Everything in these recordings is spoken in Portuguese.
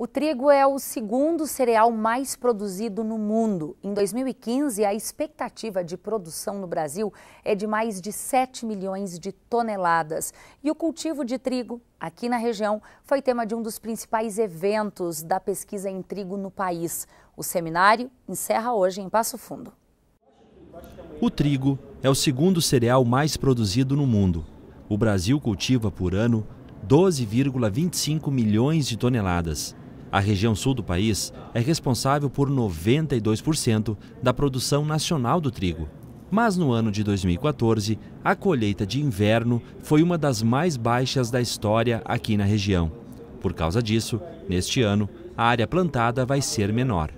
O trigo é o segundo cereal mais produzido no mundo. Em 2015, a expectativa de produção no Brasil é de mais de 7 milhões de toneladas. E o cultivo de trigo aqui na região foi tema de um dos principais eventos da pesquisa em trigo no país. O seminário encerra hoje em Passo Fundo. O trigo é o segundo cereal mais produzido no mundo. O Brasil cultiva por ano 12,25 milhões de toneladas. A região sul do país é responsável por 92% da produção nacional do trigo. Mas no ano de 2014, a colheita de inverno foi uma das mais baixas da história aqui na região. Por causa disso, neste ano, a área plantada vai ser menor.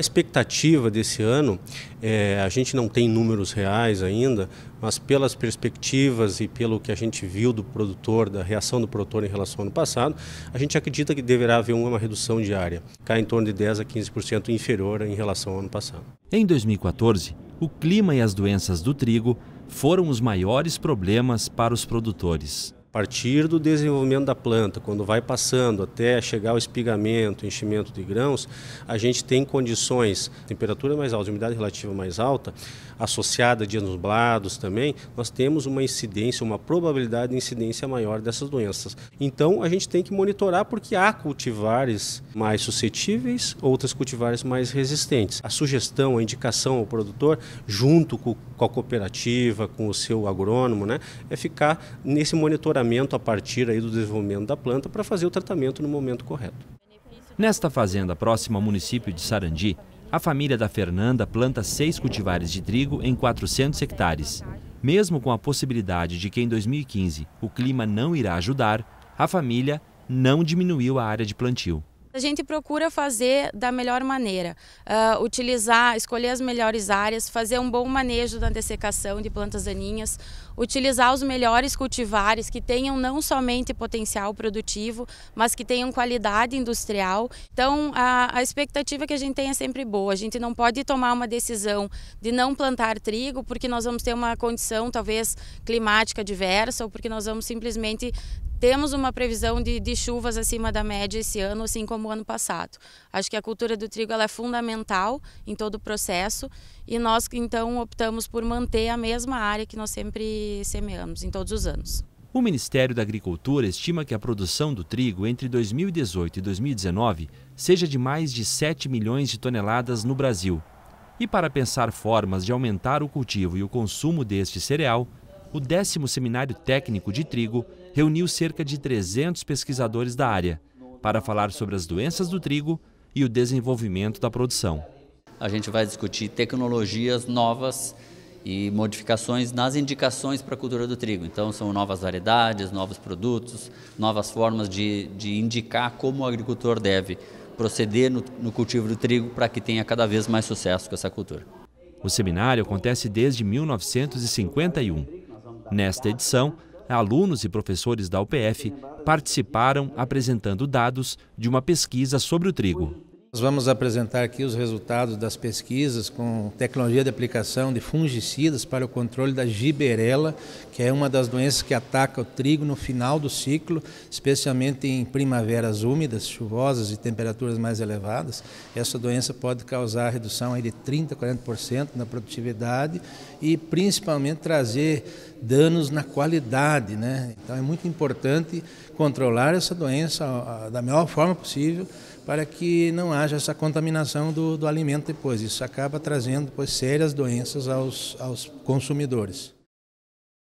A expectativa desse ano, é, a gente não tem números reais ainda, mas pelas perspectivas e pelo que a gente viu do produtor, da reação do produtor em relação ao ano passado, a gente acredita que deverá haver uma redução diária, cai em torno de 10 a 15% inferior em relação ao ano passado. Em 2014, o clima e as doenças do trigo foram os maiores problemas para os produtores partir do desenvolvimento da planta, quando vai passando até chegar ao espigamento, enchimento de grãos, a gente tem condições, temperatura mais alta, umidade relativa mais alta, associada a dias nublados também, nós temos uma incidência, uma probabilidade de incidência maior dessas doenças. Então, a gente tem que monitorar porque há cultivares mais suscetíveis, outras cultivares mais resistentes. A sugestão, a indicação ao produtor, junto com a cooperativa, com o seu agrônomo, né, é ficar nesse monitoramento a partir aí do desenvolvimento da planta para fazer o tratamento no momento correto. Nesta fazenda próxima ao município de Sarandi, a família da Fernanda planta seis cultivares de trigo em 400 hectares. Mesmo com a possibilidade de que em 2015 o clima não irá ajudar, a família não diminuiu a área de plantio. A gente procura fazer da melhor maneira, uh, utilizar, escolher as melhores áreas, fazer um bom manejo da dessecação de plantas daninhas, utilizar os melhores cultivares que tenham não somente potencial produtivo, mas que tenham qualidade industrial. Então, a, a expectativa que a gente tem é sempre boa. A gente não pode tomar uma decisão de não plantar trigo porque nós vamos ter uma condição talvez climática diversa ou porque nós vamos simplesmente temos uma previsão de, de, chuvas acima da média esse ano, assim como o ano passado. Acho que a cultura do trigo é fundamental em todo o processo e nós então optamos por manter a mesma área que nós sempre semeamos em todos os anos. O Ministério da Agricultura estima que a produção do trigo entre 2018 e 2019 seja de mais de 7 milhões de toneladas no Brasil. E para pensar formas de aumentar o cultivo e o consumo deste cereal, o décimo Seminário Técnico de Trigo reuniu cerca de 300 pesquisadores da área para falar sobre as doenças do trigo e o desenvolvimento da produção. A gente vai discutir tecnologias novas e modificações nas indicações para a cultura do trigo. Então, são novas variedades, novos produtos, novas formas de, de indicar como o agricultor deve proceder no, no cultivo do trigo para que tenha cada vez mais sucesso com essa cultura. O seminário acontece desde 1951. Nesta edição, alunos e professores da UPF participaram apresentando dados de uma pesquisa sobre o trigo. Nós vamos apresentar aqui os resultados das pesquisas com tecnologia de aplicação de fungicidas para o controle da giberela, que é uma das doenças que ataca o trigo no final do ciclo, especialmente em primaveras úmidas, chuvosas e temperaturas mais elevadas. Essa doença pode causar redução de 30% a 40% na produtividade e principalmente trazer danos na qualidade. Né? Então é muito importante controlar essa doença da melhor forma possível para que não haja essa contaminação do, do alimento depois. Isso acaba trazendo pois, sérias doenças aos, aos consumidores.